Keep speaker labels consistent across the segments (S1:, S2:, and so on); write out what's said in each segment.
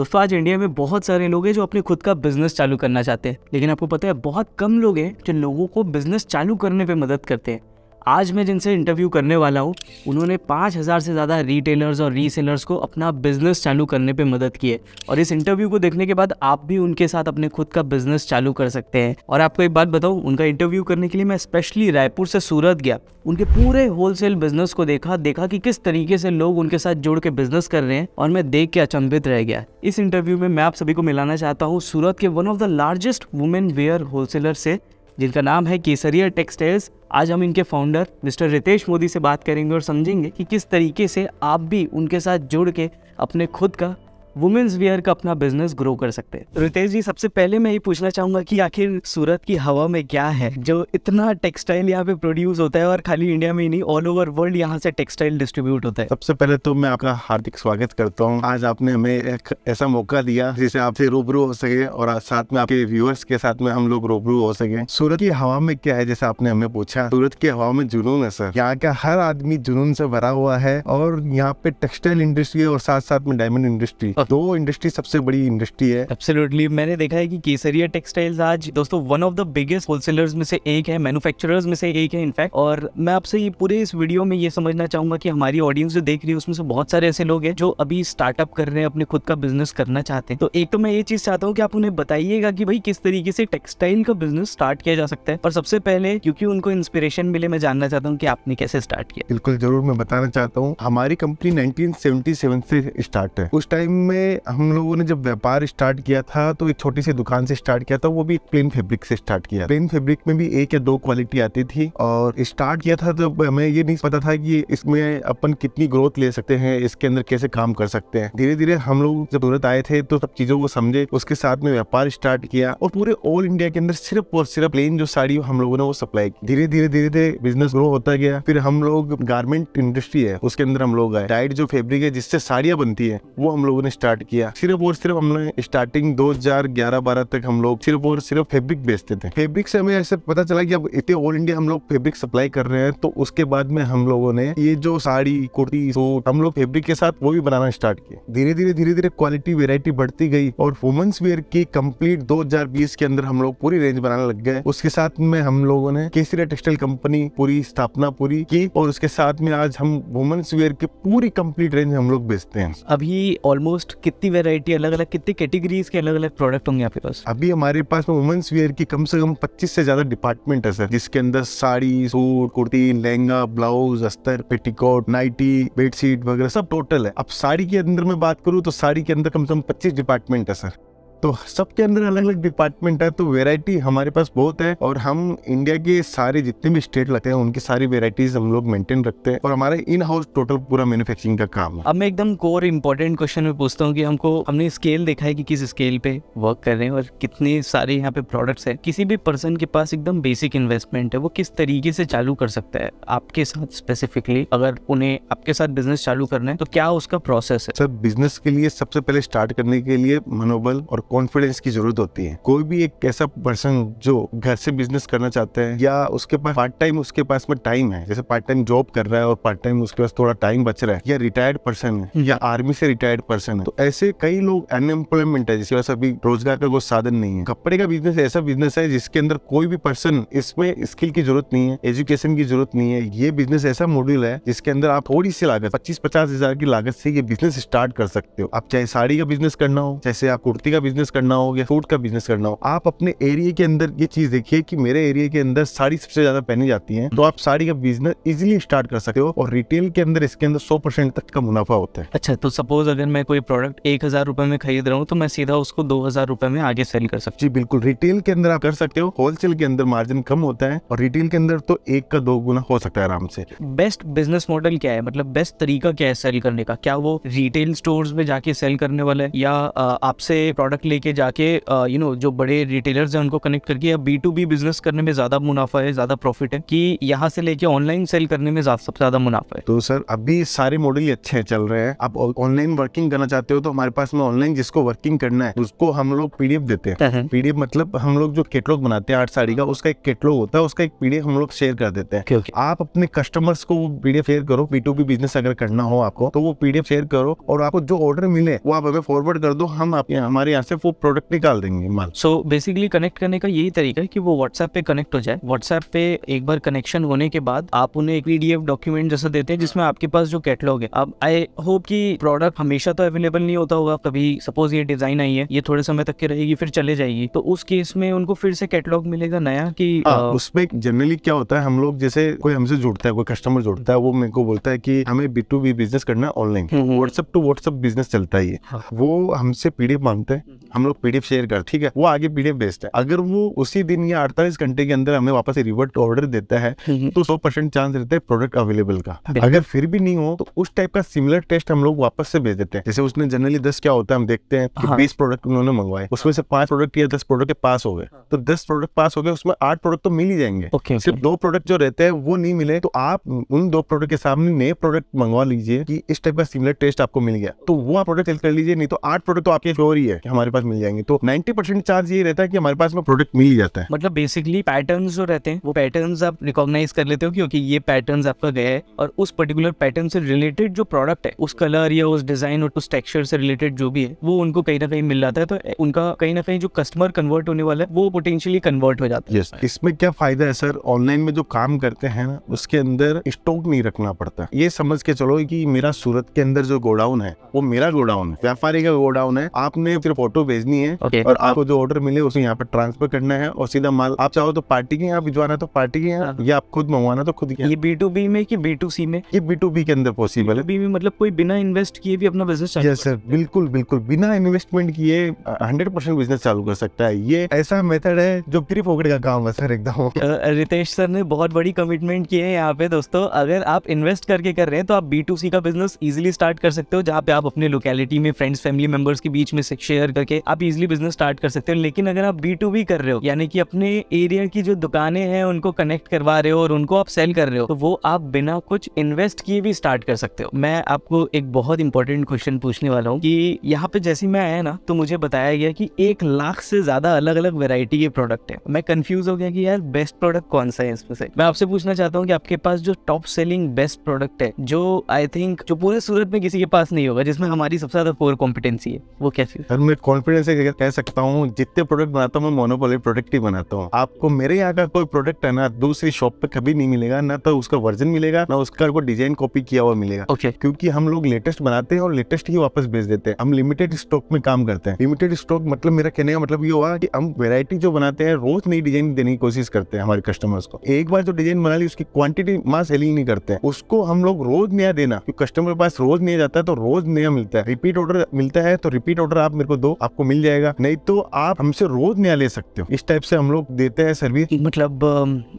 S1: दोस्तों आज इंडिया में बहुत सारे लोग हैं जो अपने खुद का बिजनेस चालू करना चाहते हैं लेकिन आपको पता है बहुत कम लोग हैं जो लोगों को बिजनेस चालू करने में मदद करते हैं आज मैं जिनसे इंटरव्यू करने वाला हूँ उन्होंने 5000 से ज़्यादा रिटेलर्स और रीसेलर्स को अपना बिजनेस चालू करने पे मदद की है और इस इंटरव्यू को देखने के बाद आप भी उनके साथ अपने खुद का बिजनेस चालू कर सकते हैं और आपको एक बात बताऊँ उनका इंटरव्यू करने के लिए मैं स्पेशली रायपुर से सूरत गया उनके पूरे होलसेल बिजनेस को देखा देखा कि किस तरीके से लोग उनके साथ जुड़ के बिजनेस कर रहे हैं और मैं देख के अचंभित रह गया इस इंटरव्यू में मैं आप सभी को मिलाना चाहता हूँ सूरत के one of the largest women wear wholesaler से जिनका नाम है केसरिया टेक्सटाइल्स आज हम इनके फाउंडर मिस्टर रितेश मोदी से बात करेंगे और समझेंगे कि किस तरीके से आप भी उनके साथ जुड़ के अपने खुद का वुमेन्स वेयर का अपना बिजनेस ग्रो कर सकते हैं रितेश जी सबसे पहले मैं ये पूछना चाहूंगा कि आखिर सूरत की हवा में क्या है जो इतना टेक्सटाइल यहाँ पे प्रोड्यूस होता है और खाली इंडिया में ही नहीं ऑल ओवर वर्ल्ड यहाँ से टेक्सटाइल डिस्ट्रीब्यूट होता है सबसे पहले तो मैं आपका
S2: हार्दिक स्वागत करता हूँ आज आपने हमें एक ऐसा मौका दिया जिसे आपसे रूबरू हो सके और साथ में आपके व्यूअर्स के साथ में हम लोग रूबरू हो सके सूरत की हवा में क्या है जैसे आपने हमें पूछा सूरत की हवा में जुनून है सर यहाँ का हर आदमी जुनून से भरा हुआ है और यहाँ पे टेक्सटाइल इंडस्ट्री और साथ साथ में डायमंड इंडस्ट्री दो इंडस्ट्री सबसे बड़ी इंडस्ट्री
S1: है एब्सोल्युटली मैंने देखा है कि केसरिया टेक्सटाइल्स आज दोस्तों one of the biggest wholesalers में से एक है मैन्युफैक्चरर्स में से एक है इनफैक्ट और मैं आपसे ये पूरे इस वीडियो में ये समझना चाहूंगा कि हमारी ऑडियंस जो देख रही है उसमें से बहुत सारे ऐसे लोग हैं जो अभी स्टार्टअप कर रहे हैं अपने खुद का बिजनेस करना चाहते हैं तो एक तो मैं ये चीज चाहता हूँ कि आप उन्हें बताइएगा कि भाई किस तरीके से टेक्सटाइल का बिजनेस स्टार्ट किया जा सकता है पर सबसे पहले क्योंकि उनको इंस्पिरेशन मिले मैं जानना चाहता हूँ कि आपने कैसे स्टार्ट किया
S2: बिल्कुल जरूर मैं बताना चाहता हूँ हमारी
S1: कंपनी नाइनटीन से स्टार्ट है उस टाइम में हम
S2: लोगों ने जब व्यापार स्टार्ट किया था तो एक छोटी सी दुकान से स्टार्ट किया था वो भी एक प्लेन फेब्रिक से स्टार्ट किया प्लेन फेब्रिक में भी एक या दो क्वालिटी आती थी और स्टार्ट किया था तो हमें ये नहीं पता था कि इसमें अपन कितनी ग्रोथ ले सकते हैं इसके अंदर कैसे काम कर सकते हैं धीरे धीरे हम लोग जब दूरत आए थे तो सब चीजों को समझे उसके साथ में व्यापार स्टार्ट किया और पूरे ऑल इंडिया के अंदर सिर्फ और सिर्फ प्लेन जो साड़ी हम लोगों ने वो सप्लाई की धीरे धीरे धीरे धीरे बिजनेस ग्रो होता गया फिर हम लोग गारमेंट इंडस्ट्री है उसके अंदर हम लोग आए डाइट जो फेब्रिक है जिससे साड़ियाँ बनती है वो हम लोगों ने स्टार्ट किया सिर्फ और सिर्फ हमने स्टार्टिंग 2011-12 तक हम लोग सिर्फ और सिर्फ फेब्रिक बेचते थे फेब्रिक से हमें ऐसे पता चला कि अब इतने ऑल इंडिया हम लोग फेब्रिक सप्लाई कर रहे हैं तो उसके बाद में हम लोगों ने ये जो साड़ी कुर्ती सूट हम लोग फेब्रिक के साथ वो भी बनाना स्टार्ट किया धीरे धीरे धीरे धीरे क्वालिटी वेरायटी बढ़ती गई और वुमेन्स वेयर की कम्प्लीट दो के अंदर हम लोग पूरी रेंज बनाने लग गए उसके साथ में हम लोगों ने केसरिया टेक्सटाइल कंपनी पूरी स्थापना पूरी की और उसके साथ में आज
S1: हम वुमेन्स वेयर की पूरी कंप्लीट रेंज हम लोग बेचते हैं अभी ऑलमोस्ट प्रोडक्ट कितनी वेराइटी अलग अलग कितनी कैटेगरीज के अलग अलग प्रोडक्ट होंगे आपके पास अभी हमारे
S2: पास वुमेंस वेयर की कम से कम पच्चीस से ज्यादा डिपार्टमेंट है सर जिसके अंदर साड़ी सूट कुर्ती लहंगा ब्लाउज अस्तर पेटीकोट नाइटी बेडशीट वगैरह सब टोटल है अब साड़ी के अंदर मैं बात करूँ तो साड़ी के अंदर कम से कम पच्चीस डिपार्टमेंट है सर तो सबके अंदर अलग अलग डिपार्टमेंट है तो वेराइटी हमारे पास बहुत है और हम इंडिया के सारे जितने भी स्टेट लगते हैं उनकी सारी वेराइटीज हम लोग मेंटेन रखते हैं और हमारे इन हाउस टोटल पूरा मैन्युफैक्चरिंग का काम है
S1: अब मैं एकदम कोर इम्पोर्टेंट क्वेश्चन में पूछता हूँ की हमको हमने स्केल देखा है की कि किस स्केल पे वर्क कर रहे हैं और कितने सारे यहाँ पे प्रोडक्ट है किसी भी पर्सन के पास एकदम बेसिक इन्वेस्टमेंट है वो किस तरीके से चालू कर सकता है आपके साथ स्पेसिफिकली अगर उन्हें आपके साथ बिजनेस चालू करना है तो क्या उसका प्रोसेस है सर बिजनेस के लिए सबसे पहले स्टार्ट करने
S2: के लिए मनोबल और कॉन्फिडेंस की जरूरत होती है कोई भी एक ऐसा पर्सन जो घर से बिजनेस करना चाहता है या उसके पास पार्ट टाइम उसके पास में टाइम है जैसे पार्ट टाइम जॉब कर रहा है और पार्ट टाइम उसके पास थोड़ा टाइम बच रहा है या रिटायर्ड पर्सन है हम्म। या आर्मी से रिटायर्ड पर्सन है तो ऐसे कई लोग अनएम्प्लॉयमेंट है जिसके पास अभी रोजगार का कोई साधन नहीं है कपड़े का बिजनेस ऐसा बिजनेस है जिसके अंदर कोई भी पर्सन इसमें स्किल की जरूरत नहीं है एजुकेशन की जरूरत नहीं है ये बिजनेस ऐसा मॉड्यूल है जिसके अंदर आप थोड़ी सी लागत पच्चीस पचास हजार की लागत से ये बिजनेस स्टार्ट कर सकते हो आप चाहे साड़ी का बिजनेस करना हो जैसे आप कुर्ती का बिजनेस बिजनेस करना हो या फ्रूट का बिजनेस करना हो आप अपने एरिया के अंदर ये चीज देखिए कि मेरे एरिया के अंदर साड़ी सबसे ज्यादा पहनी जाती है तो आप साड़ी का बिजनेस इजिली स्टार्ट कर सकते हो और रिटेल के अंदर इसके अंदर सौ परसेंट तक का मुनाफा होता है
S1: अच्छा तो सपोज अगर मैं कोई प्रोडक्ट एक हजार रुपए में खरीद रहा हूँ तो मैं सीधा उसको दो हजार रुपए में आगे सेल कर सकती हूँ जी बिल्कुल रिटेल के अंदर आप कर सकते हो होलसेल के अंदर
S2: मार्जिन कम होता है और रिटेल के अंदर तो एक का दो गुना हो सकता है आराम से
S1: बेस्ट बिजनेस मॉडल क्या है मतलब बेस्ट तरीका क्या है सेल करने का क्या वो रिटेल स्टोर में जाके सेल करने वाले या आपसे प्रोडक्ट लेके जाके यू नो जो बड़े रिटेलर्स हैं उनको कनेक्ट करके अब बी टू बी बिजनेस करने में ज़्यादा मुनाफा है ज़्यादा प्रॉफिट है कि यहाँ से लेके ऑनलाइन सेल करने में सबसे ज़्यादा मुनाफा है तो
S2: सर अभी सारे मॉडल अच्छे चल रहे हैं आप ऑनलाइन वर्किंग करना चाहते हो तो हमारे पास में ऑनलाइन जिसको वर्किंग करना है उसको हम लोग पीडीएफ देते हैं पीडीएफ हाँ, हाँ। मतलब हम लोग जो केटलॉग बनाते हैं आठ साड़ी का उसका एक केटलॉग होता है उसका एक पीडीएफ हम लोग शेयर कर देते हैं आप अपने कस्टमर्स को पीडीएफ शेयर करो बी टू बी बिजनेस अगर करना हो आपको तो वो पीडीएफ शेयर करो और आपको जो ऑर्डर मिले वो आप हमें फॉरवर्ड कर दो हम हमारे यहाँ से वो प्रोडक्ट निकाल देंगे माल
S1: सो बेसिकली कनेक्ट करने का यही तरीका है कि वो व्हाट्सएप पे कनेक्ट हो जाए व्हाट्सएप पे एक बार कनेक्शन होने के बाद आप उन्हें एक पीडीएफ डॉक्यूमेंट जैसा देते हैं जिसमें आपके पास जो कैटलॉग है अब आई होप की प्रोडक्ट हमेशा तो अवेलेबल नहीं होता होगा कभी सपोज ये डिजाइन आई है ये थोड़े समय तक की रहेगी फिर चले जाएगी तो उस केस में उनको फिर से कैटलॉग मिलेगा नया की हाँ,
S2: उसमें जनरली क्या होता है हम लोग जैसे कोई हमसे जुड़ता है कोई कस्टमर जुड़ता है वो मेरे को बोलता है की हमें बी टू बी बिजनेस करना है online WhatsApp to WhatsApp business चलता है ये हाँ। वो हमसे पीडीएफ मांगते हैं हम लोग पीडीएफ शेयर कर ठीक है वो आगे पीडीएफ बेस्ट है अगर वो उसी दिन या अड़तालीस घंटे के अंदर हमें वापस रिवर्ट ऑर्डर देता है हम्म, हम्म। तो सौ परसेंट चांस रहता है प्रोडक्ट अवेलेबल का अगर फिर भी नहीं हो तो उस टाइप का सिमिलर टेस्ट हम लोग वापस से भेज देते हैं जैसे उसने जनरली दस क्या होता है हम देखते हैं हाँ। बीस प्रोडक्ट उन्होंने मंगवाए उसमें से पांच प्रोडक्ट या दस प्रोडक्ट के पास हो गए हाँ। तो दस प्रोडक्ट पास हो गए उसमें आठ प्रोडक्ट तो मिल ही जाएंगे सिर्फ दो प्रोडक्ट जो रहते हैं वो नहीं मिले तो आप उन दो प्रोडक्ट के सामने नए प्रोडक्ट मंगवा लीजिए कि इस टाइप का सिमिलर टेस्ट आपको मिल गया तो वो आप प्रोडक्ट सेल कर लीजिए नहीं तो आठ प्रोडक्ट तो आपके फ्लोर ही है कि हमारे पास पास मिल जाएंगे तो नाइन्टी परसेंट चार्ज ये रहता है कि हमारे पास में प्रोडक्ट मिल जाता है
S1: मतलब बेसिकली पैटर्न जो रहते हैं वो पैटर्न आप रिकॉग्नाइज कर लेते हो क्योंकि ये पैटर्न आपका गया है और उस पर्टिकुलर पैटर्न से रिलेटेड जो प्रोडक्ट है उस कलर या उस डिजाइन और उस टेक्सचर से रिलेटेड जो भी है वो उनको कहीं ना कहीं मिल जाता है तो उनका कहीं ना कहीं जो कस्टमर कन्वर्ट होने वाला है वो पोटेंशियली कन्वर्ट हो जाता
S2: है इसमें क्या फायदा है सर ऑनलाइन में जो काम करते हैं ना उसके अंदर स्टॉक नहीं रखना पड़ता ये समझ के चलो कि मेरा सूरत के अंदर जो गोडाउन है वो मेरा गोडाउन है व्यापारी का गोडाउन है आपने फिर फोटो भेजनी है okay. और आपको जो ऑर्डर मिले उसे यहाँ पे ट्रांसफर करना है और सीधा माल आप चाहो तो पार्टी के यहाँ भिजवाना तो पार्टी के यहाँ हाँ। या आप खुद मंगवाना तो खुद ये बी टू बी में की बी टू सी में ये बी टू बी के अंदर पॉसिबल है बी में मतलब कोई बिना इन्वेस्ट किए भी अपना बिजनेस चालू सर बिल्कुल बिल्कुल बिना इन्वेस्टमेंट किए हंड्रेड परसेंट बिजनेस चालू कर सकता है ये ऐसा मेथड है जो फ्री फोकट का काम है सर
S1: एकदम रितेश सर ने बहुत बड़ी कमिटमेंट की है यहाँ पे दोस्तों अगर आप इन्वेस्ट करके कर रहे हैं तो आप बी टू सी का बिजनेस इजिली स्टार्ट कर सकते हो जहाँ पे आप अपने लोकेलिटी में फ्रेंड्स फैमिली मेंबर्स के बीच में शेयर करके आप इजिली बिजनेस स्टार्ट कर सकते हो लेकिन अगर आप बी टू बी कर रहे हो यानी कि अपने एरिया की जो दुकानें हैं उनको कनेक्ट करवा रहे हो और उनको आप सेल कर रहे हो तो वो आप बिना कुछ इन्वेस्ट किए भी स्टार्ट कर सकते हो मैं आपको एक बहुत इंपॉर्टेंट क्वेश्चन पूछने वाला हूँ कि यहाँ पे जैसे मैं आया ना तो मुझे बताया गया कि एक लाख से ज्यादा अलग अलग वेरायटी के प्रोडक्ट है मैं कंफ्यूज हो गया कि यार बेस्ट प्रोडक्ट कौन सा है इसमें से मैं आपसे पूछना चाहता हूँ कि आपके पास जो टॉप सेलिंग बेस्ट प्रोडक्ट है जो आई थिंक जो पूरे सूरत में किसी के पास नहीं होगा जिसमें हमारी सबसे ज्यादा कोर कॉम्पिटेंसी है वो कैसी
S2: कॉन्फिडेंस से कह सकता हूँ जितने प्रोडक्ट बनाता हूँ मैं मोनोपोली प्रोडक्ट ही बनाता हूँ आपको मेरे यहाँ का कोई प्रोडक्ट है ना दूसरी शॉप पे कभी नहीं मिलेगा ना तो उसका वर्जन मिलेगा ना उसका कोई डिजाइन कॉपी किया हुआ मिलेगा ओके okay. क्योंकि हम लोग लेटेस्ट बनाते हैं और लेटेस्ट ही वापस भेज देते हैं हम लिमिटेड स्टॉक में काम करते हैं लिमिटेड स्टॉक मतलब मेरा कहने का मतलब ये हुआ की हम वेरायटी जो बनाते हैं रोज नई डिजाइन देने की कोशिश करते हैं हमारे कस्टमर्स को एक बार जो डिजाइन बना ली उसकी क्वांटिटी माँ सेलिंग नहीं करते उसको हम लोग रोज नया देना कस्टमर के पास रोज नया जाता है तो रोज नया मिलता है रिपीट ऑर्डर मिलता है तो रिपीट ऑर्डर आप मेरे को
S1: दो आपको आपको मिल जाएगा नहीं तो आप हमसे रोज नया ले सकते हो इस टाइप से हम लोग देते हैं सर्विस मतलब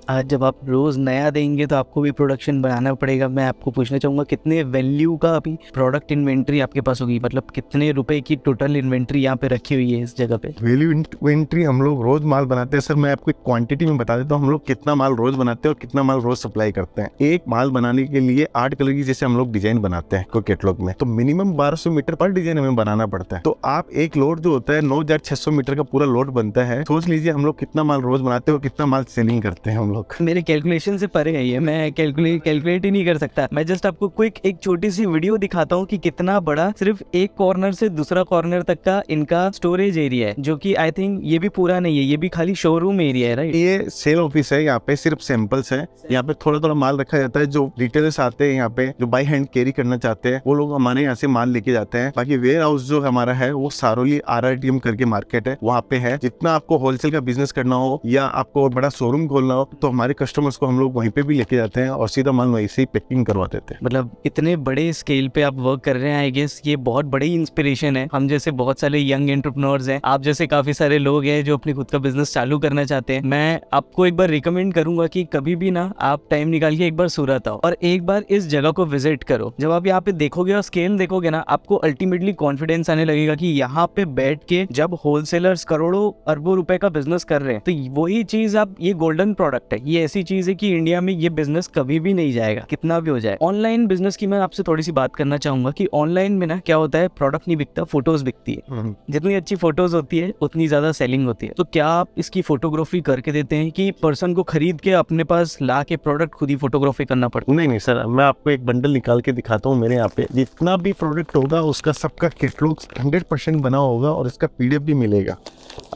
S1: आज जब आप रोज नया देंगे तो आपको भी प्रोडक्शन बनाना पड़ेगा मैं आपको पूछना चाहूंगा कितने वैल्यू का अभी प्रोडक्ट इन्वेंट्री आपके पास होगी मतलब कितने रुपए की टोटल इन्वेंट्री यहाँ पे रखी हुई है इस जगह पे
S2: वैल्यू इन्वेंट्री हम लोग रोज माल बनाते हैं सर मैं आपको क्वांटिटी में बता देता हूँ हम लोग कितना माल रोज बनाते हैं और कितना माल रोज सप्लाई करते हैं एक माल बनाने के लिए आठ कलर की जैसे हम लोग डिजाइन बनाते हैं कैटलॉग में तो मिनिमम बारह मीटर पर डिजाइन हमें बनाना पड़ता है तो आप एक लोड जो होता है नौ छह सौ मीटर का पूरा लोड बनता है सोच लीजिए हम लोग कितना माल रोज बनाते हैं और कितना माल सेलिंग करते
S1: हैं हम लोग मेरे कैलकुलेशन से परे है ये मैं कैलकुलेट कैलकुलेट ही नहीं कर सकता मैं जस्ट आपको क्विक एक छोटी सी वीडियो दिखाता हूँ कि कितना बड़ा सिर्फ एक कॉर्नर से दूसरा कॉर्नर तक का इनका स्टोरेज एरिया है जो की आई थिंक ये भी पूरा नहीं है ये भी खाली शोरूम एरिया है राइट ये सेल
S2: ऑफिस है यहाँ पे सिर्फ सैंपल्स है यहाँ पे थोड़ा थोड़ा माल रखा जाता है जो रिटेलर्स आते हैं यहाँ पे जो बाई हैंड कैरी करना चाहते हैं वो लोग हमारे यहाँ से माल लेके जाते हैं बाकी वेयर हाउस जो हमारा है वो सारोली आर करके मार्केट है वहाँ पे है जितना आपको होलसेल का बिजनेस करना हो या आपको बड़ा शोरूम खोलना हो तो हमारे कस्टमर्स को हम लोग वहीं पे भी लेके जाते हैं और सीधा माल वहीं से ही पैकिंग करवा देते हैं मतलब
S1: इतने बड़े स्केल पे आप वर्क कर रहे हैं आई गेस ये बहुत बड़ी इंस्पिरेशन है हम जैसे बहुत सारे यंग एंटरप्रनोर्स हैं आप जैसे काफी सारे लोग हैं जो अपने खुद का बिजनेस चालू करना चाहते हैं मैं आपको एक बार रिकमेंड करूंगा की कभी भी ना आप टाइम निकाल के एक बार सूरत आओ और एक बार इस जगह को विजिट करो जब आप यहाँ पे देखोगे और स्केल देखोगे ना आपको अल्टीमेटली कॉन्फिडेंस आने लगेगा की यहाँ पे बैठ के जब होलसेलर्स करोड़ों अरबों रुपए का बिजनेस कर रहे हैं तो वही चीज आप ये गोल्डन प्रोडक्ट है ये ऐसी चीज है कि इंडिया में ये बिजनेस कभी भी नहीं जाएगा कितना भी हो जाए ऑनलाइन बिजनेस की मैं आपसे थोड़ी सी बात करना चाहूंगा की ऑनलाइन में ना क्या होता है प्रोडक्ट नहीं बिकता फोटोज बिकती है हम्म। जितनी अच्छी फोटोज होती है उतनी ज्यादा सेलिंग होती है तो क्या आप इसकी फोटोग्राफी करके देते हैं कि पर्सन को खरीद के अपने पास ला के प्रोडक्ट खुद ही फोटोग्राफी करना पड़ता नहीं नहीं सर मैं आपको एक बंडल निकाल के दिखाता हूँ मेरे यहाँ पे जितना
S2: भी प्रोडक्ट होगा उसका सबका हंड्रेड परसेंट बना होगा होगा और इसका पीडीएफ भी मिलेगा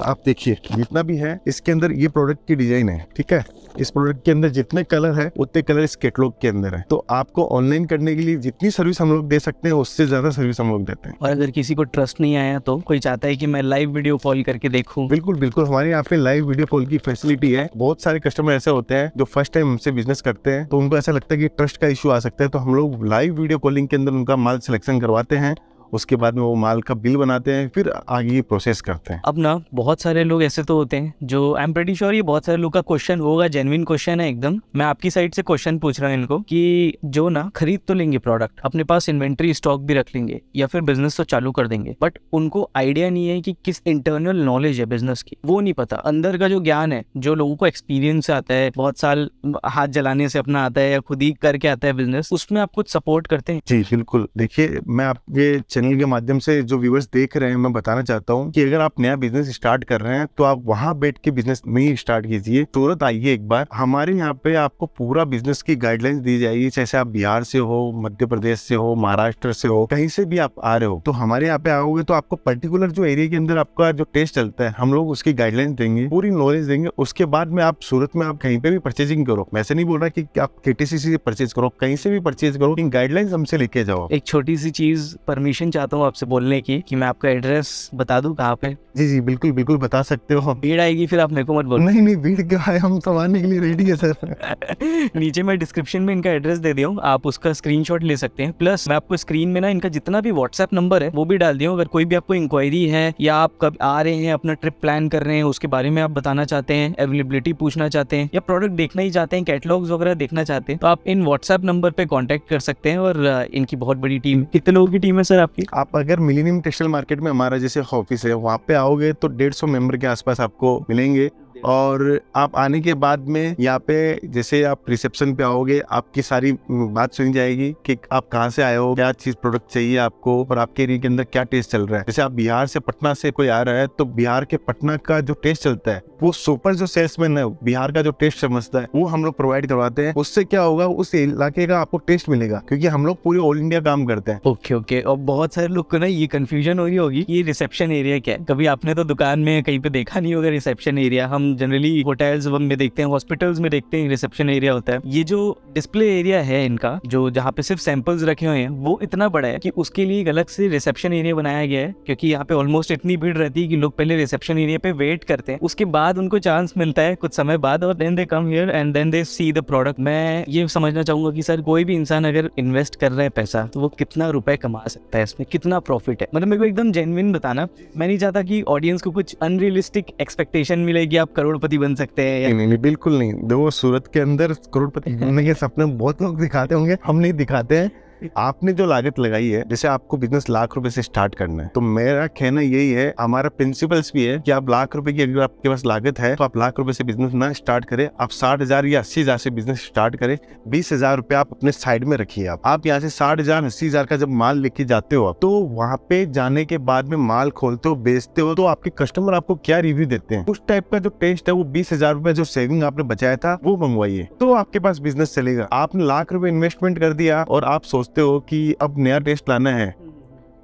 S2: आप देखिए जितना भी है इसके अंदर ये प्रोडक्ट की डिजाइन है ठीक है इस प्रोडक्ट के अंदर जितने कलर है उतने कलर इस कैटलॉग के अंदर है तो आपको ऑनलाइन करने के लिए जितनी सर्विस हम लोग दे सकते हैं उससे ज्यादा सर्विस हम लोग देते हैं और
S1: अगर किसी को ट्रस्ट नहीं आया तो कोई चाहता है कि मैं लाइव वीडियो कॉल करके देखूं बिल्कुल बिल्कुल हमारे यहाँ पे लाइव वीडियो कॉल की फैसिलिटी है बहुत सारे
S2: कस्टमर ऐसे होते हैं जो फर्स्ट टाइम हमसे बिजनेस करते हैं तो उनको ऐसा लगता है कि ट्रस्ट का इशू आ सकता है तो हम लोग लाइव वीडियो कॉलिंग के अंदर उनका माल सिलेक्शन करवाते हैं उसके बाद में वो माल का बिल बनाते हैं फिर आगे प्रोसेस करते हैं
S1: अब ना बहुत सारे लोग ऐसे तो होते हैं जो आई एम प्रेटी श्योर ये बहुत सारे लोग का क्वेश्चन होगा जेनविन क्वेश्चन है एकदम मैं आपकी साइड से क्वेश्चन पूछ रहा हूँ इनको कि जो ना खरीद तो लेंगे प्रोडक्ट अपने पास इन्वेंट्री स्टॉक भी रख लेंगे या फिर बिजनेस तो चालू कर देंगे बट उनको आइडिया नहीं है कि किस इंटरनल नॉलेज है बिजनेस की वो नहीं पता अंदर का जो ज्ञान है जो लोगों को एक्सपीरियंस आता है बहुत साल हाथ जलाने से अपना आता है या खुद ही करके आता है बिजनेस उसमें आप कुछ सपोर्ट करते हैं
S2: जी बिल्कुल देखिए मैं आपके चैनल के माध्यम से जो व्यूवर्स देख रहे हैं मैं बताना चाहता हूँ कि अगर आप नया बिजनेस स्टार्ट कर रहे हैं तो आप वहाँ बैठ के बिजनेस में ही स्टार्ट कीजिए तुरंत आइए एक बार हमारे यहाँ पे आपको पूरा बिजनेस की गाइडलाइंस दी जाएगी जैसे आप बिहार से हो मध्य प्रदेश से हो महाराष्ट्र से हो कहीं से भी आप आ रहे हो तो हमारे यहाँ पे आओगे तो आपको पर्टिकुलर जो एरिया के अंदर आपका जो टेस्ट चलता है हम लोग उसकी गाइडलाइंस देंगे पूरी नॉलेज देंगे उसके बाद में आप सूरत में आप कहीं पे भी परचेजिंग करो मैं नहीं बोल रहा की आप के से परचेज करो कहीं से भी परचेज करो इन गाइडलाइंस
S1: हमसे लेके जाओ एक छोटी सी चीज परमिशन परमिशन चाहता हूँ आपसे बोलने की कि मैं आपका एड्रेस बता दूँ कहाँ पे जी जी बिल्कुल बिल्कुल बता सकते हो भीड़ आएगी फिर आप मेरे को मत बोलो नहीं
S2: नहीं भीड़ क्या है हम संभालने तो के लिए रेडी है सर
S1: नीचे मैं डिस्क्रिप्शन में इनका एड्रेस दे दिया आप उसका स्क्रीन ले सकते हैं प्लस मैं आपको स्क्रीन में ना इनका जितना भी व्हाट्सएप नंबर है वो भी डाल दिया अगर कोई भी आपको इंक्वायरी है या आप कब आ रहे हैं अपना ट्रिप प्लान कर रहे हैं उसके बारे में आप बताना चाहते हैं अवेलेबिलिटी पूछना चाहते हैं या प्रोडक्ट देखना ही चाहते हैं कैटलॉग्स वगैरह देखना चाहते हैं तो आप इन व्हाट्सएप नंबर पे कॉन्टेक्ट कर सकते हैं और इनकी बहुत बड़ी टीम
S2: कितने लोगों की टीम है सर आप की आप अगर मिलीनियम टेक्सटाइल मार्केट में हमारा जैसे ऑफिस है वहाँ पे आओगे तो डेढ़ सौ मेम्बर के आसपास आपको मिलेंगे और आप आने के बाद में यहाँ पे जैसे आप रिसेप्शन पे आओगे आपकी सारी बात सुनी जाएगी कि आप कहाँ से आए हो क्या चीज प्रोडक्ट चाहिए आपको और आपके एरिया के अंदर क्या टेस्ट चल रहा है जैसे आप बिहार से पटना से कोई आ रहा है तो बिहार के पटना का जो टेस्ट चलता है वो सुपर जो सेल्समैन है बिहार का जो टेस्ट समझता है वो हम लोग प्रोवाइड करवाते हैं उससे क्या होगा उस इलाके का आपको टेस्ट मिलेगा क्योंकि हम लोग
S1: पूरे ऑल इंडिया काम करते हैं ओके ओके और बहुत सारे लोग को ना ये कंफ्यूजन हो रही होगी ये रिसेप्शन एरिया क्या है कभी आपने तो दुकान में कहीं पे देखा नहीं होगा रिसेप्शन एरिया हम जनरली होटल्स में देखते हैं हॉस्पिटल्स में देखते हैं रिसेप्शन एरिया होता है ये जो डिस्प्ले एरिया है इनका जो जहाँ पे सिर्फ सैंपल्स रखे हुए हैं वो इतना बड़ा है कि उसके लिए एक अलग से रिसेप्शन एरिया बनाया गया है क्योंकि यहाँ पे ऑलमोस्ट इतनी भीड़ रहती है कि लोग पहले रिसेप्शन एरिया पे वेट करते हैं उसके बाद उनको चांस मिलता है कुछ समय बाद और then they come here and then they see the product मैं ये समझना चाहूंगा कि सर कोई भी इंसान अगर इन्वेस्ट कर रहा है पैसा तो वो कितना रुपए कमा सकता है इसमें कितना प्रॉफिट है मतलब मेरे को एकदम जेनविन बताना मैं नहीं चाहता कि ऑडियंस को कुछ अनरियलिस्टिक एक्सपेक्टेशन मिलेगी कि आप करोड़पति बन सकते हैं नहीं, नहीं, नहीं बिल्कुल नहीं देखो सूरत के अंदर करोड़पति हम्म।
S2: बनने के सपने बहुत लोग दिखाते होंगे हम नहीं दिखाते हैं आपने जो लागत लगाई है जैसे आपको बिजनेस लाख रुपए से स्टार्ट करना है तो मेरा कहना यही है हमारा प्रिंसिपल्स भी है कि आप लाख रुपए की अगर आपके पास लागत है तो आप लाख रुपए से बिजनेस ना स्टार्ट करें आप साठ हजार या अस्सी हजार से बिजनेस स्टार्ट करें बीस हजार रुपए आप अपने साइड में रखिए आप आप यहाँ से साठ हजार अस्सी हजार का जब माल लेके जाते हो आप तो वहाँ पे जाने के बाद में माल खोलते हो बेचते हो तो आपके कस्टमर आपको क्या रिव्यू देते हैं उस टाइप का जो टेस्ट है वो बीस हजार जो सेविंग आपने बचाया था वो मंगवाइए तो आपके पास बिजनेस चलेगा आपने लाख रुपए इन्वेस्टमेंट कर दिया और आप सोचते सकते
S1: हो कि अब नया टेस्ट लाना है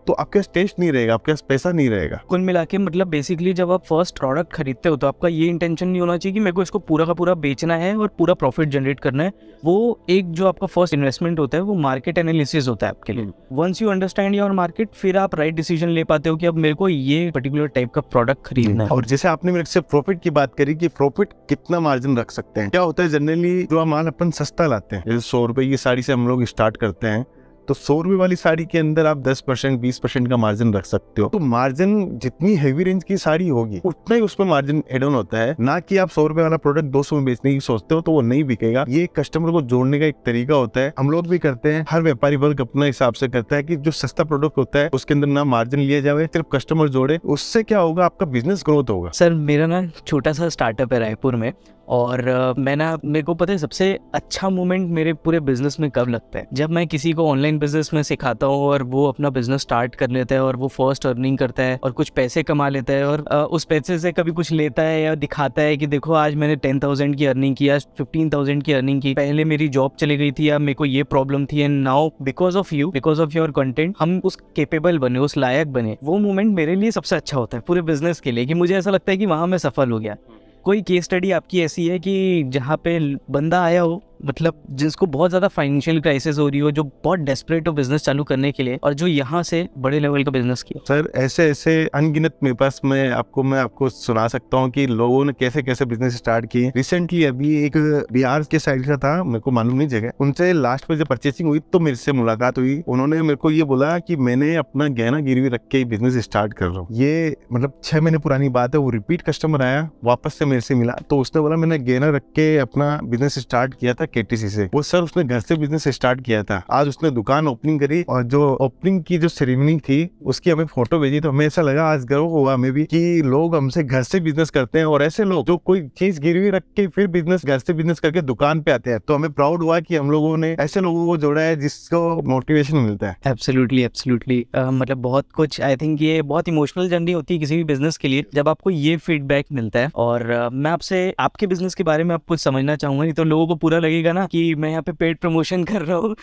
S1: तो आपके पास टेस्ट नहीं रहेगा आपके पास पैसा नहीं रहेगा कुल मिला के मतलब बेसिकली जब आप फर्स्ट प्रोडक्ट खरीदते हो तो आपका ये इंटेंशन नहीं होना चाहिए कि मेरे को इसको पूरा का पूरा बेचना है और पूरा प्रॉफिट जनरेट करना है वो एक जो आपका फर्स्ट इन्वेस्टमेंट होता है वो मार्केट एनालिसिस होता है आपके लिए once you understand your market फिर आप राइट right डिसीजन ले पाते हो कि अब मेरे को ये पर्टिकुलर टाइप का प्रोडक्ट खरीदना है और
S2: जैसे आपने मेरे से प्रॉफिट की बात करी कि प्रॉफिट कितना मार्जिन रख सकते हैं क्या होता है जनरली जो माल अपन सस्ता लाते हैं जैसे सौ रुपए की साड़ी से हम लोग स्टार्ट करते हैं तो सौ रुपए वाली साड़ी के अंदर आप दस परसेंट बीस परसेंट का मार्जिन रख सकते हो तो मार्जिन जितनी हैवी रेंज की साड़ी होगी उतना ही उसमें मार्जिन एड ऑन होता है ना कि आप सौ रुपए वाला प्रोडक्ट दो सौ में बेचने की सोचते हो तो वो नहीं बिकेगा ये कस्टमर को जोड़ने का एक तरीका होता है हम लोग भी करते हैं हर व्यापारी वर्ग अपना हिसाब से करता है की जो सस्ता प्रोडक्ट होता है उसके अंदर ना मार्जिन लिया जाए सिर्फ कस्टमर जोड़े उससे
S1: क्या होगा आपका बिजनेस ग्रोथ होगा सर मेरा ना छोटा सा स्टार्टअप है रायपुर में और मैं ना मेरे को पता है सबसे अच्छा मोमेंट मेरे पूरे बिजनेस में कब लगता है जब मैं किसी को ऑनलाइन बिजनेस में सिखाता हूँ और वो अपना बिजनेस स्टार्ट कर लेता है और वो फर्स्ट अर्निंग करता है और कुछ पैसे कमा लेता है और उस पैसे से कभी कुछ लेता है या दिखाता है कि देखो आज मैंने टेन थाउजेंड की अर्निंग की आज फिफ्टीन थाउजेंड की अर्निंग की पहले मेरी जॉब चली गई थी या मेरे को ये प्रॉब्लम थी and now because of you because of your content हम उस केपेबल बने उस लायक बने वो मोमेंट मेरे लिए सबसे अच्छा होता है पूरे बिजनेस के लिए कि मुझे ऐसा लगता है कि वहाँ मैं सफल हो गया कोई केस स्टडी आपकी ऐसी है कि जहाँ पे बंदा आया हो मतलब जिसको बहुत ज़्यादा फाइनेंशियल क्राइसिस हो रही हो जो बहुत डेस्परेट हो बिजनेस चालू करने के लिए और जो यहाँ से बड़े लेवल का बिजनेस किया
S2: सर ऐसे ऐसे अनगिनत मेरे पास मैं आपको मैं आपको सुना सकता हूँ कि लोगों ने कैसे कैसे बिजनेस स्टार्ट किए रिसेंटली अभी एक बिहार के साइड का था मेरे को मालूम नहीं जगह उनसे लास्ट में जब परचेसिंग हुई तो मेरे से मुलाकात हुई उन्होंने मेरे को ये बोला की मैंने अपना गहना गिरवी रख के बिजनेस स्टार्ट कर रहा हूँ ये मतलब छह महीने पुरानी बात है वो रिपीट कस्टमर आया वापस से मेरे से मिला तो उसने बोला मैंने गहना रख के अपना बिजनेस स्टार्ट किया था के से वो सर उसने घर से बिजनेस स्टार्ट किया था आज उसने दुकान ओपनिंग करी और जो ओपनिंग की जो सेरेमनी थी उसकी हमें फोटो भेजी तो हमें ऐसा लगा आज गर्व हुआ हमें भी कि लोग हमसे घर से बिजनेस करते हैं और ऐसे लोग जो कोई चीज गिरवी रख के फिर बिजनेस घर से बिजनेस करके दुकान पे आते हैं तो हमें प्राउड हुआ की हम लोगों ने ऐसे लोगों को जोड़ा है जिसको मोटिवेशन
S1: मिलता है एब्सोल्युटली एब्सोल्युटली मतलब बहुत कुछ आई थिंक ये बहुत इमोशनल जर्नी होती है किसी भी बिजनेस के लिए जब आपको ये फीडबैक मिलता है और मैं आपसे आपके बिजनेस के बारे में आप कुछ समझना चाहूंगा नहीं तो लोगों को पूरा लगेगा लगेगा ना कि मैं यहाँ पे पेड प्रमोशन कर रहा हूँ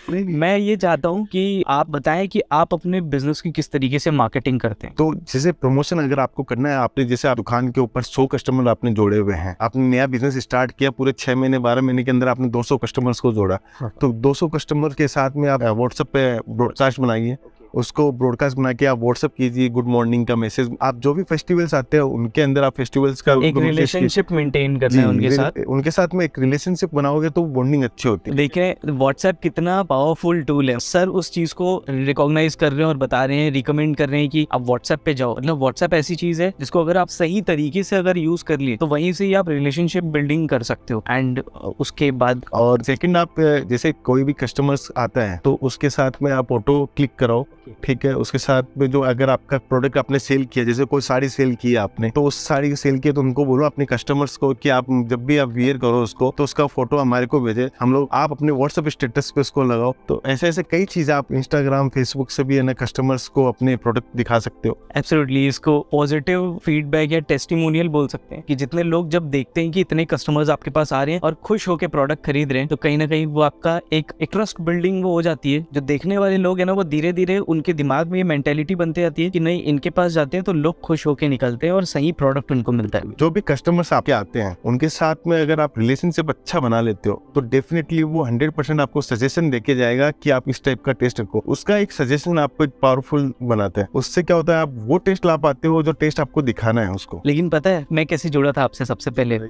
S1: मैं ये चाहता हूँ कि आप बताएं कि आप अपने बिजनेस की किस तरीके से मार्केटिंग करते हैं तो जैसे प्रमोशन अगर आपको
S2: करना है आपने जैसे आप दुकान के ऊपर सौ कस्टमर आपने जोड़े हुए हैं आपने नया बिजनेस स्टार्ट किया पूरे छह महीने बारह महीने के अंदर आपने दो सौ कस्टमर्स को जोड़ा हाँ। तो दो सौ कस्टमर के साथ में आप व्हाट्सएप पे ब्रॉडकास्ट बनाइए उसको ब्रॉडकास्ट बना के आप व्हाट्सअप कीजिए गुड मॉर्निंग का मैसेज आप जो भी फेस्टिवल्स आते हैं उनके अंदर आप फेस्टिवल्स का एक रिलेशनशिप मेंटेन करना है उनके साथ उनके साथ में एक रिलेशनशिप बनाओगे तो बॉन्डिंग अच्छी होती
S1: है देखिए व्हाट्सएप कितना पावरफुल टूल है सर उस चीज को रिकॉग्नाइज कर रहे हैं और बता रहे हैं रिकमेंड कर रहे हैं की आप व्हाट्सएप पे जाओ मतलब व्हाट्सएप ऐसी चीज है जिसको अगर आप सही तरीके से अगर यूज कर लिए तो वहीं से ही आप रिलेशनशिप बिल्डिंग कर सकते हो एंड उसके बाद और सेकंड आप जैसे कोई भी कस्टमर्स आता है तो उसके साथ में
S2: आप ऑटो क्लिक कराओ ठीक है उसके साथ में जो अगर आपका प्रोडक्ट आपने सेल किया जैसे कोई साड़ी सेल की आपने तो उस साड़ी सेल की तो उनको बोलो अपने कस्टमर्स को कि आप जब भी आप वियर करो उसको तो उसका फोटो हमारे को भेजे हम लोग आप अपने व्हाट्सअप स्टेटस पे उसको लगाओ तो ऐसे ऐसे कई चीजें आप इंस्टाग्राम फेसबुक से भी कस्टमर्स को अपने प्रोडक्ट दिखा सकते हो
S1: एब्सोल्युटली इसको पॉजिटिव फीडबैक या टेस्टिमोनियल बोल सकते हैं कि जितने लोग जब देखते हैं कि इतने कस्टमर्स आपके पास आ रहे हैं और खुश होकर प्रोडक्ट खरीद रहे हैं तो कहीं ना कहीं वो आपका एक ट्रस्ट बिल्डिंग वो हो जाती है जो देखने वाले लोग है ना वो धीरे धीरे उन उनके दिमाग में ये मेंटेलिटी बनते जाती है कि नहीं इनके पास जाते हैं तो लोग खुश होकर निकलते हैं और सही प्रोडक्ट उनको मिलता है
S2: जो भी कस्टमर्स आपके आते हैं उनके साथ में अगर आप रिलेशनशिप अच्छा बना लेते हो तो डेफिनेटली वो हंड्रेड परसेंट आपको सजेशन देके जाएगा कि आप इस टाइप का टेस्ट रखो उसका एक सजेशन आपको एक पावरफुल बनाता है उससे क्या होता है आप वो टेस्ट ला पाते हो जो टेस्ट आपको
S1: दिखाना है उसको लेकिन पता है मैं कैसे जुड़ा था आपसे सबसे पहले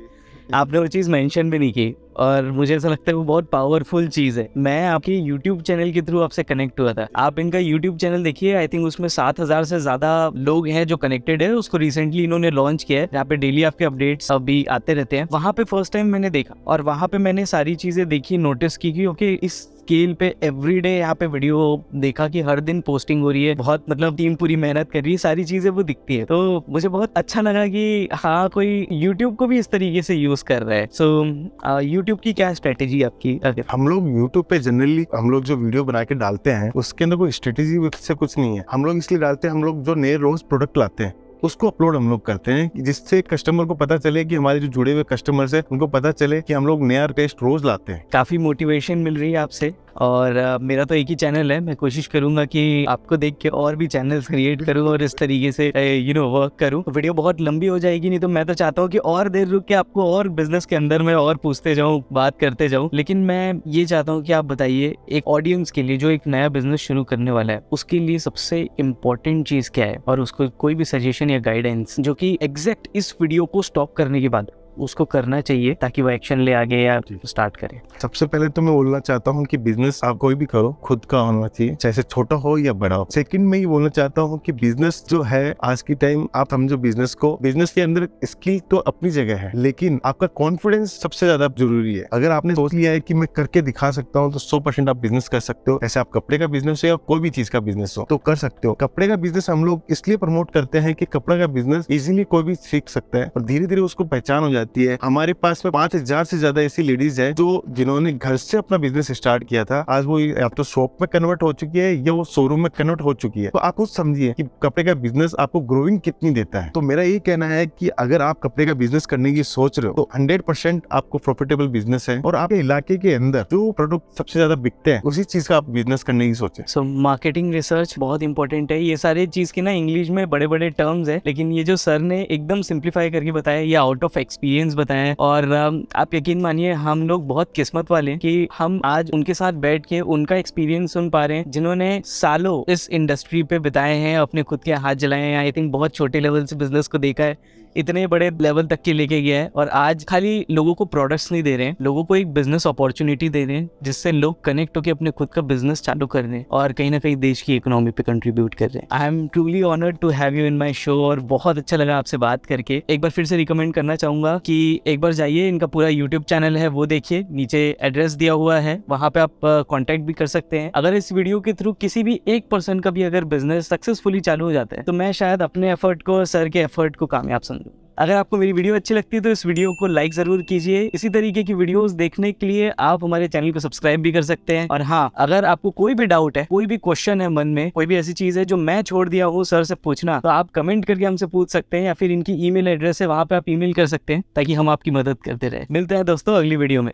S1: आपने वो चीज मेंशन भी नहीं की और मुझे ऐसा लगता है वो बहुत पावरफुल चीज़ है मैं आपके यूट्यूब चैनल के थ्रू आपसे कनेक्ट हुआ था आप इनका यूट्यूब चैनल देखिए आई थिंक उसमें सात हज़ार से ज़्यादा लोग हैं जो कनेक्टेड है उसको रिसेंटली इन्होंने लॉन्च किया है जहाँ पे डेली आपके अपडेट्स अभी आते रहते हैं वहाँ पे फर्स्ट टाइम मैंने देखा और वहाँ पे मैंने सारी चीज़ें देखी नोटिस की कि ओके इस स्केल पे एवरी डे यहाँ पे वीडियो देखा कि हर दिन पोस्टिंग हो रही है बहुत मतलब टीम पूरी मेहनत कर रही है सारी चीजें वो दिखती है तो मुझे बहुत अच्छा लगा कि हाँ कोई यूट्यूब को भी इस तरीके से यूज कर रहा है सो so, यूट्यूब यूट्यूब की क्या स्ट्रेटेजी आपकी हम लोग यूट्यूब पे जनरली हम लोग जो वीडियो बना के डालते हैं
S2: उसके अंदर कोई स्ट्रेटेजी से कुछ नहीं है हम लोग इसलिए डालते हैं हम लोग जो नए रोज प्रोडक्ट लाते हैं उसको अपलोड हम लोग करते हैं जिससे कस्टमर को पता चले कि हमारे जो जुड़े हुए कस्टमर्स हैं उनको पता चले कि हम लोग
S1: नया टेस्ट रोज लाते हैं काफ़ी मोटिवेशन मिल रही है आपसे और आ, मेरा तो एक ही चैनल है मैं कोशिश करूंगा कि आपको देख के और भी चैनल क्रिएट करूं और इस तरीके से यू नो वर्क करूं वीडियो तो बहुत लंबी हो जाएगी नहीं तो मैं तो चाहता हूं कि और देर रुक के आपको और बिजनेस के अंदर मैं और पूछते जाऊं बात करते जाऊं लेकिन मैं ये चाहता हूं कि आप बताइए एक ऑडियंस के लिए जो एक नया बिजनेस शुरू करने वाला है उसके लिए सबसे इम्पोर्टेंट चीज़ क्या है और उसको कोई भी सजेशन या गाइडेंस जो कि एग्जैक्ट इस वीडियो को स्टॉप करने के बाद उसको करना चाहिए ताकि वो एक्शन ले आगे या स्टार्ट करे
S2: सबसे पहले तो मैं बोलना चाहता हूँ कि बिजनेस आप कोई भी करो खुद का होना चाहिए चाहे छोटा हो या बड़ा हो सेकंड मैं ये बोलना चाहता हूँ कि बिजनेस जो है आज के टाइम आप समझो बिजनेस को बिजनेस के अंदर स्किल तो अपनी जगह है लेकिन आपका कॉन्फिडेंस सबसे ज्यादा जरूरी है अगर आपने सोच लिया है कि मैं करके दिखा सकता हूँ तो सौ परसेंट आप बिजनेस कर सकते हो ऐसे आप कपड़े का बिजनेस हो या कोई भी चीज का बिजनेस हो तो कर सकते हो कपड़े का बिजनेस हम लोग इसलिए प्रमोट करते हैं कि कपड़े का बिजनेस इजिली कोई भी सीख सकता है और धीरे धीरे उसको पहचान हो जाती है जाती है हमारे पास में पांच हजार से ज्यादा ऐसी लेडीज है जो जिन्होंने घर से अपना बिजनेस स्टार्ट किया था आज वो या तो शॉप में कन्वर्ट हो चुकी है या वो शोरूम में कन्वर्ट हो चुकी है तो आप कुछ समझिए कि कपड़े का बिजनेस आपको ग्रोइंग कितनी देता है तो मेरा ये कहना है कि अगर आप कपड़े का बिजनेस करने की सोच रहे हो तो हंड्रेड परसेंट आपको प्रॉफिटेबल
S1: बिजनेस है और आपके इलाके के अंदर जो प्रोडक्ट सबसे ज्यादा बिकते हैं उसी चीज का आप बिजनेस करने की सोचे सो मार्केटिंग रिसर्च बहुत इंपॉर्टेंट है ये सारी चीज के ना इंग्लिश में बड़े बड़े टर्म्स है लेकिन ये जो सर ने एकदम सिंप्लीफाई करके बताया ये आउट ऑफ एक्सपीरियंस एक्सपीरियंस बताएं और आप यकीन मानिए हम लोग बहुत किस्मत वाले कि हम आज उनके साथ बैठ के उनका एक्सपीरियंस सुन पा रहे हैं जिन्होंने सालों इस इंडस्ट्री पे बिताए हैं अपने खुद के हाथ जलाए हैं आई थिंक बहुत छोटे लेवल से बिजनेस को देखा है इतने बड़े लेवल तक के लेके गया है और आज खाली लोगों को प्रोडक्ट्स नहीं दे रहे हैं लोगों को एक बिजनेस अपॉर्चुनिटी दे रहे हैं जिससे लोग कनेक्ट होकर अपने खुद का बिजनेस चालू कर रहे हैं और कहीं ना कहीं देश की इकोनॉमी पे कंट्रीब्यूट कर रहे हैं I am truly honoured to have you in my show और बहुत अच्छा लगा आपसे बात करके एक बार फिर से रिकमेंड करना चाहूंगा कि एक बार जाइए इनका पूरा यूट्यूब चैनल है वो देखिए नीचे एड्रेस दिया हुआ है वहाँ पे आप कॉन्टेक्ट भी कर सकते हैं अगर इस वीडियो के थ्रू किसी भी एक पर्सन का भी अगर बिजनेस सक्सेसफुली चालू हो जाता है तो मैं शायद अपने एफर्ट को सर के एफर्ट को कामयाब समझूँ अगर आपको मेरी वीडियो अच्छी लगती है तो इस वीडियो को लाइक ज़रूर कीजिए इसी तरीके की वीडियोस देखने के लिए आप हमारे चैनल को सब्सक्राइब भी कर सकते हैं और हाँ अगर आपको कोई भी डाउट है कोई भी क्वेश्चन है मन में कोई भी ऐसी चीज़ है जो मैं छोड़ दिया हूँ सर से पूछना तो आप कमेंट करके हमसे पूछ सकते हैं या फिर इनकी ई एड्रेस है वहाँ पे आप ई कर सकते हैं ताकि हम आपकी मदद करते रहे मिलते हैं दोस्तों अगली वीडियो में